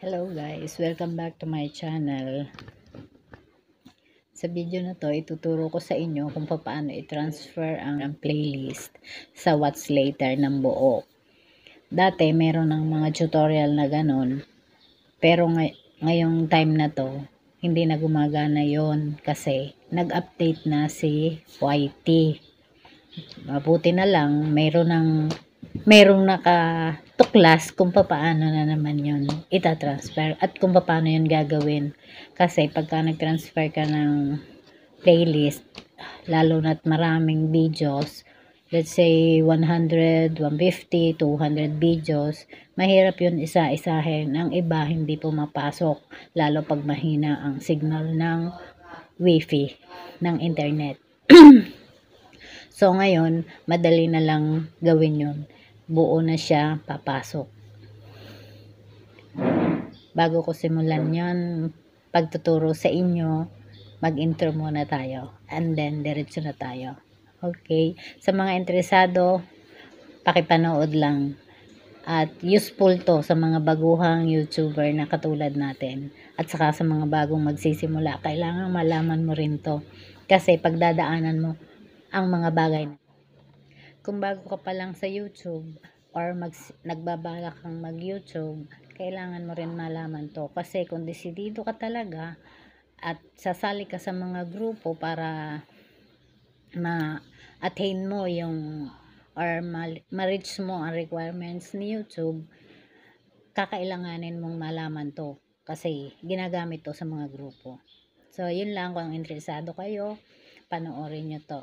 Hello guys, welcome back to my channel. Sa video na to, ituturo ko sa inyo kung paano i-transfer ang playlist sa What's Later ng buo. Dati, meron ng mga tutorial na ganun. Pero ngay ngayong time na to, hindi na gumagana yon kasi nag-update na si YT. Mabuti na lang, meron ng merong naka tuklas kung paano na naman yun itatransfer at kung paano yun gagawin. Kasi pagka nag-transfer ka ng playlist, lalo na't maraming videos, let's say 100, 150, 200 videos, mahirap yun isa-isahin. Ang iba hindi pumapasok, lalo pag mahina ang signal ng wifi, ng internet. so ngayon, madali na lang gawin yun buo na siya papasok. Bago ko simulan yon pagtuturo sa inyo, mag-intro muna tayo. And then, diretso na tayo. Okay? Sa mga interesado, pakipanood lang. At useful to sa mga baguhang YouTuber na katulad natin. At saka sa mga bagong magsisimula, kailangan malaman mo rin to. Kasi pagdadaanan mo ang mga bagay na kung bago ka pa lang sa YouTube or mag, nagbabala kang mag YouTube, kailangan mo rin malaman to. Kasi kung desidido ka talaga at sasali ka sa mga grupo para ma-attain mo yung or ma-reach mo ang requirements ni YouTube, kakailanganin mong malaman to kasi ginagamit to sa mga grupo. So, yun lang kung interesado kayo, panoorin nyo to.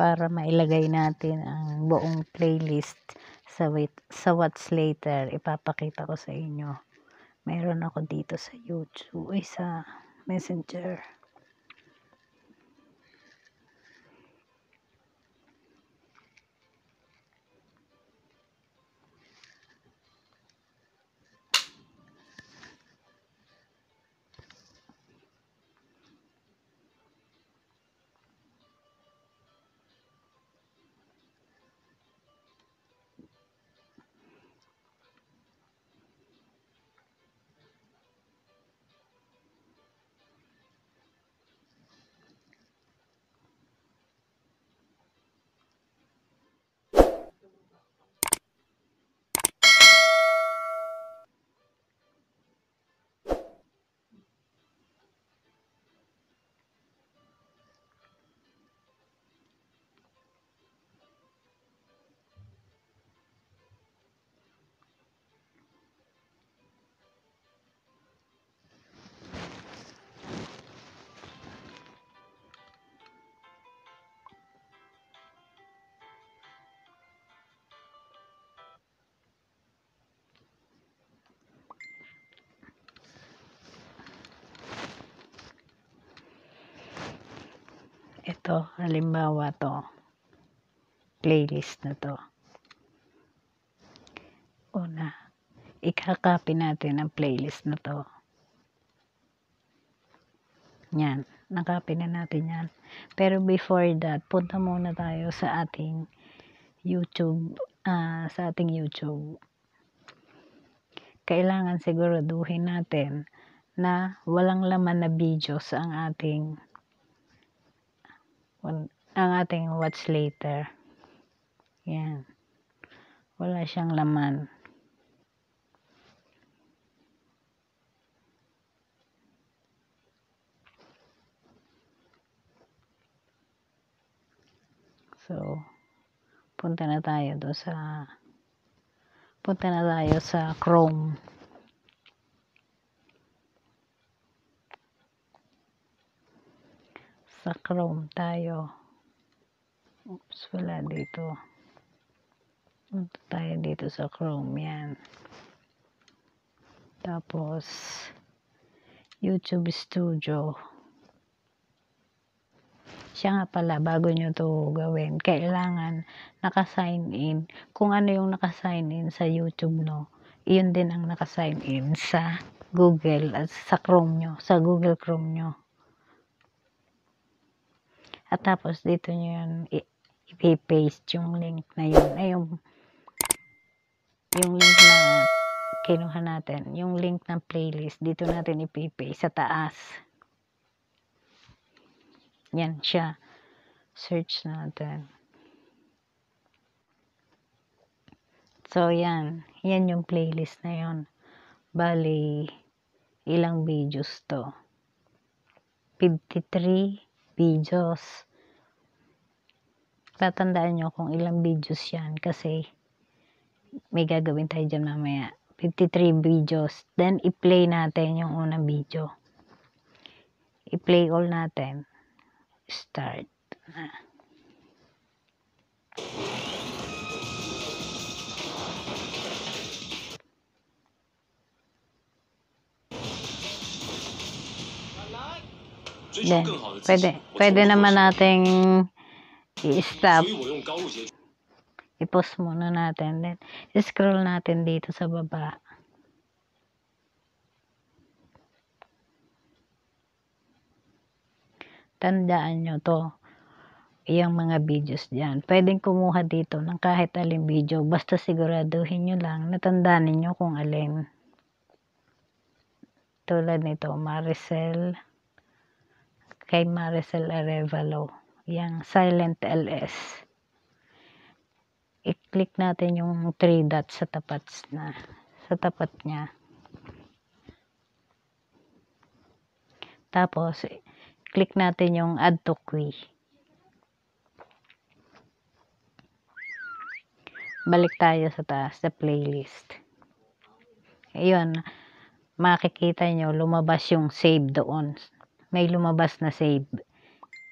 para mailagay natin ang buong playlist sa, wait, sa what's later. Ipapakita ko sa inyo. Meron ako dito sa YouTube, ay sa Messenger. to, halimbawa to, playlist na to. Una, ikakopy natin ang playlist na to. Yan, nakopy na natin yan. Pero before that, punta muna tayo sa ating YouTube, uh, sa ating YouTube. Kailangan siguraduhin natin na walang laman na videos ang ating ang ating watch later. Yan. Wala siyang laman. So, punta na tayo do sa punta na tayo sa Chrome. sa Chrome tayo. Oops, wala dito. Punta tayo dito sa Chrome. Yan. Tapos, YouTube Studio. Siya nga pala, bago nyo to gawin, kailangan naka-sign in. Kung ano yung naka-sign in sa YouTube, no? Iyon din ang naka-sign in sa Google at sa Chrome nyo, sa Google Chrome nyo. At tapos dito nyo yun i-paste yung link na yun. Ay, yung, yung link na kinuha natin. Yung link ng playlist. Dito natin i-paste sa taas. Yan siya. Search natin. So, yan. Yan yung playlist na yun. Bali, ilang videos to. 53 videos. Tatandaan nyo kung ilang videos yan kasi may gagawin tayo dyan mamaya. 53 videos. Then, i-play natin yung unang video. I-play all natin. Start. Ah. pwede, pwede, pwede naman nating i-stop. I-post muna natin. Then, scroll natin dito sa baba. Tandaan nyo to. Yung mga videos dyan. Pwedeng kumuha dito ng kahit aling video. Basta siguraduhin nyo lang. Natandaan ninyo kung alin. Tulad nito, Maricel. Maricel kay Maricel Arevalo. Yang Silent LS. I-click natin yung 3 dots sa tapat na sa tapat niya. Tapos click natin yung add to queue. Balik tayo sa taas, sa playlist. Ayun, makikita nyo, lumabas yung save doon may lumabas na save.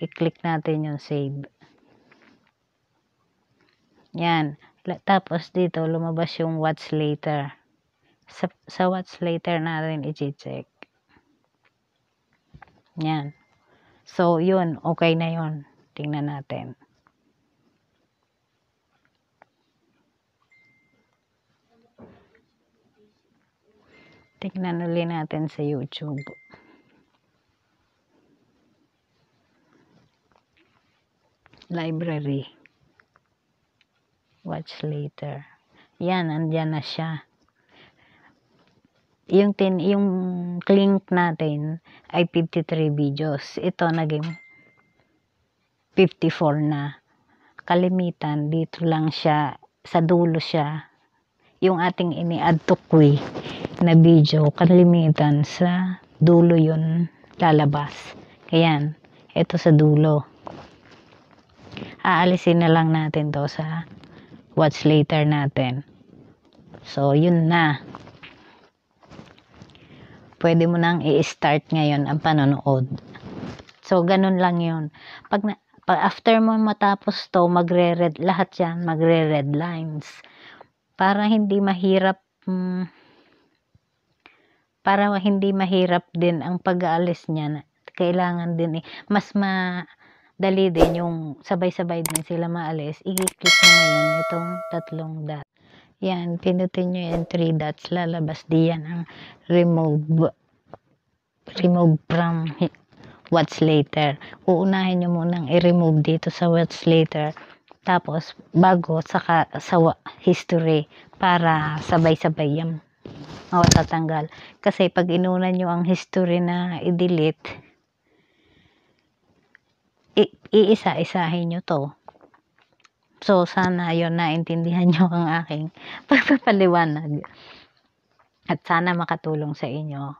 I-click natin yung save. Yan. Tapos dito, lumabas yung watch later. Sa, sa what's later natin i-check. Yan. So, yun. Okay na yun. Tingnan natin. Tingnan ulit natin sa YouTube. library. Watch later. Yan, andyan na siya. Yung, tin, yung link natin ay 53 videos. Ito naging 54 na. Kalimitan, dito lang siya, sa dulo siya. Yung ating ini-add to queue na video, kalimitan sa dulo yun lalabas. Ayan, ito sa dulo aalisin na lang natin to sa watch later natin. So, yun na. Pwede mo nang i-start ngayon ang panonood. So, ganun lang yun. Pag, na, pag after mo matapos to, magre-red, lahat yan, magre-red lines. Para hindi mahirap, um, para hindi mahirap din ang pag-aalis niya. Kailangan din, eh, mas ma, dali din yung sabay-sabay din sila maalis, i-click mo ngayon itong tatlong dot. Yan, pinutin nyo yung 3 dots, lalabas diyan ang remove remove from what's later. Uunahin nyo munang i-remove dito sa what's later. Tapos, bago, saka, sa history para sabay-sabay yan. yung matatanggal. Kasi pag inunan nyo ang history na i-delete, iisa-isahin nyo to. So, sana yon naintindihan nyo ang aking pagpapaliwanag. At sana makatulong sa inyo.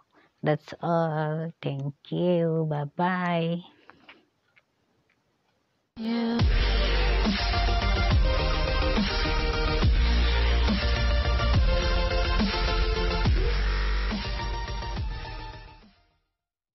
That's all. Thank you. Bye-bye. Yeah.